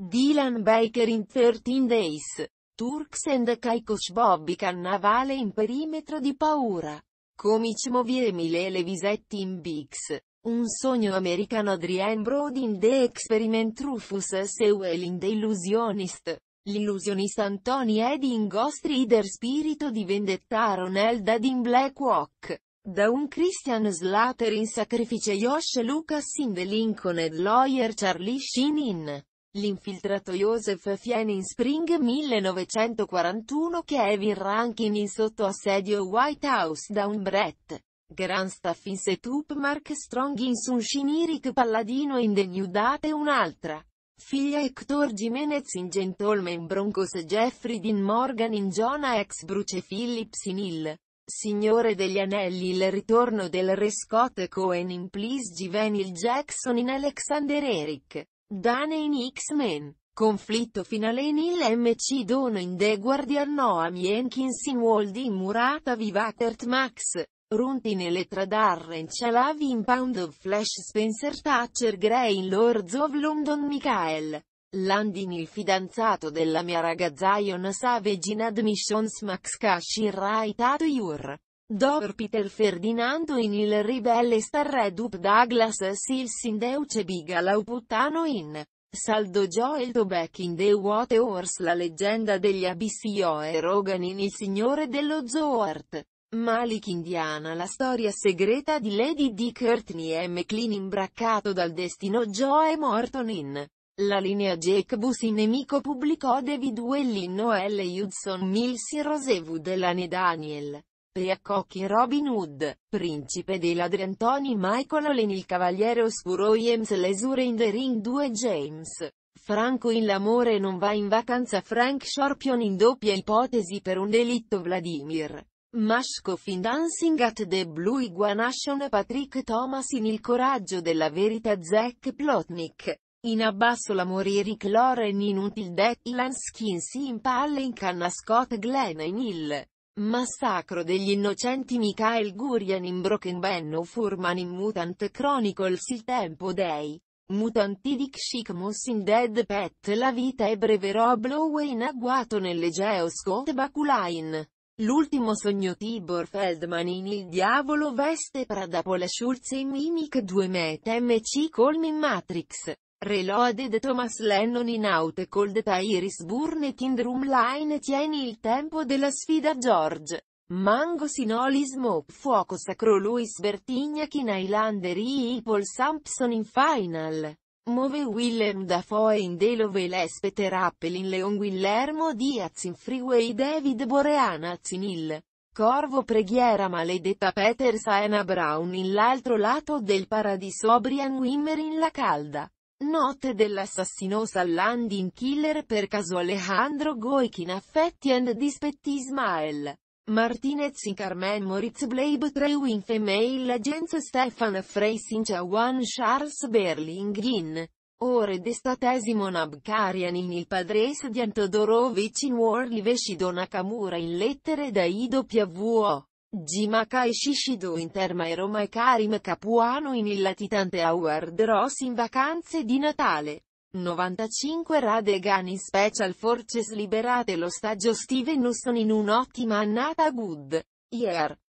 Dylan Baker in 13 Days. Turks and Caicos Bobby Cannavale in perimetro di paura. Comic Movie Emile Levisetti in Bix. Un sogno americano Adrienne Brody in The Experiment Rufus Sewell in The Illusionist. L'illusionista Anthony Eddy in Ghost Reader Spirito di Vendetta Aaron Eldad in Black Walk. Da un Christian Slater in Sacrifice Josh Lucas in The Lincoln and Lawyer Charlie Sheen in L'infiltrato Joseph Fien in Spring 1941 Kevin Rankin in sotto assedio White House da un Brett. Grand Staff in Setup Mark Strong in Sun Sunshinirik Palladino in The New Date un'altra. Figlia Hector Jimenez in Gentleman Broncos Jeffrey Dean Morgan in Jonah ex Bruce Phillips in Hill. Signore degli Anelli Il ritorno del re Scott Cohen in Please Givenil Jackson in Alexander Eric. Dane in X-Men. Conflitto finale in il MC Dono in The Guardian Noam Jenkins in in Murata Vivatert Max. Runtin Eletradar in Chalavi in Pound of Flash Spencer Thatcher Grey in Lords of London Michael. Landin il fidanzato della mia ragazza Ion Savage in Admissions Max Cash in Right At Your. Dr. Peter Ferdinando in Il ribelle starredup Douglas Sils in Deutsche Bigelow Puttano in Saldo Joel Tobek in The Water Horse La leggenda degli Abissio e Rogan in Il signore dello Zoart. Malik Indiana La storia segreta di Lady D. Courtney e McLean imbraccato dal destino Joe Morton in la linea Jake Busi nemico pubblicò David Wellin Noelle Hudson Mills Rosewood e Lane Daniel. Cocchi Robin Hood, Principe dei ladri Antoni Michael Olin Il Cavaliere Oscuro James Lesure in The Ring 2 James. Franco in l'amore non va in vacanza Frank Scorpion in doppia ipotesi per un delitto Vladimir. Mashkov in Dancing at the Blue Iguanation Patrick Thomas in Il coraggio della verità Zack Plotnik. In abbasso l'amore Eric Loren in Until Death Ilan Skinsi in palle in canna Scott Glenn in Il. Massacro degli innocenti Mikhail Gurian in Broken Brockenbenno Furman in Mutant Chronicles Il tempo dei mutanti di Kshikmos in Dead Pet La vita è breve Rob Lowe in agguato nell'Egeo Scott Bakulain L'ultimo sogno Tibor Feldman in Il diavolo veste Prada Paula Schulz in Mimic 2 Met MC Colm in Matrix Reloaded Thomas Lennon in out cold Iris Burnett in Drumline Tieni il tempo della sfida George. Mango Sinoli Smoke Fuoco Sacro Luis Bertignac in Highlander e Paul Sampson in Final. Move Willem Dafoe in Delove Lespeter Appel in Leon Guillermo Diaz in Freeway David Boreanaz in Il. Corvo preghiera maledetta Peter Saena Brown in l'altro lato del paradiso Brian Wimmer in La Calda notte dell'assassino Landing Killer per caso Alejandro Goikin affetti and dispetti Ismael. Martinez in Carmen Moritz Bleib Trewin Female Agents Stefan Freising One Charles Berlinghin. Ore d'estatesimon Abkarian in il padres di Antodorovic in World Vesci Nakamura in lettere da IWO e Shishido in Terma e Roma e Karim Capuano in Il latitante Howard Ross in Vacanze di Natale. 95 Radegan in Special Forces liberate lo stagio Steven Nusson in un'ottima annata good. Year.